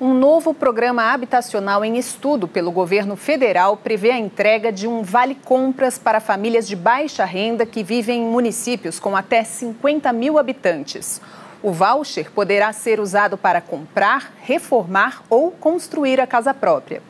Um novo programa habitacional em estudo pelo governo federal prevê a entrega de um vale compras para famílias de baixa renda que vivem em municípios com até 50 mil habitantes. O voucher poderá ser usado para comprar, reformar ou construir a casa própria.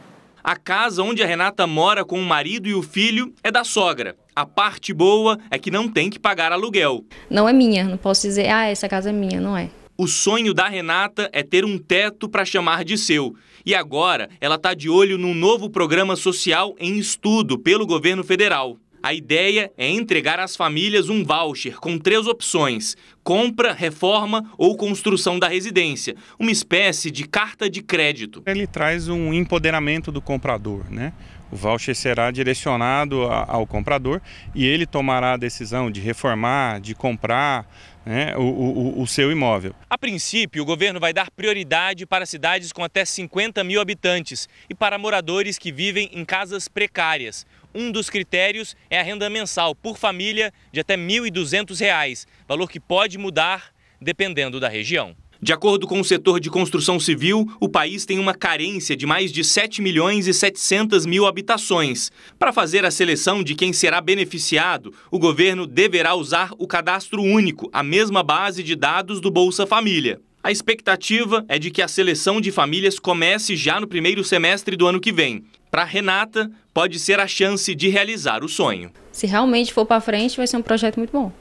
A casa onde a Renata mora com o marido e o filho é da sogra. A parte boa é que não tem que pagar aluguel. Não é minha, não posso dizer, ah, essa casa é minha, não é. O sonho da Renata é ter um teto para chamar de seu. E agora ela está de olho num novo programa social em estudo pelo governo federal. A ideia é entregar às famílias um voucher com três opções: compra, reforma ou construção da residência, uma espécie de carta de crédito. Ele traz um empoderamento do comprador, né? O voucher será direcionado ao comprador e ele tomará a decisão de reformar, de comprar né, o, o, o seu imóvel. A princípio, o governo vai dar prioridade para cidades com até 50 mil habitantes e para moradores que vivem em casas precárias. Um dos critérios é a renda mensal por família de até R$ 1.200, valor que pode mudar dependendo da região. De acordo com o setor de construção civil, o país tem uma carência de mais de 7 milhões e 700 mil habitações. Para fazer a seleção de quem será beneficiado, o governo deverá usar o cadastro único, a mesma base de dados do Bolsa Família. A expectativa é de que a seleção de famílias comece já no primeiro semestre do ano que vem. Para Renata, pode ser a chance de realizar o sonho. Se realmente for para frente, vai ser um projeto muito bom.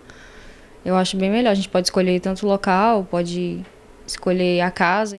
Eu acho bem melhor. A gente pode escolher tanto o local, pode escolher a casa.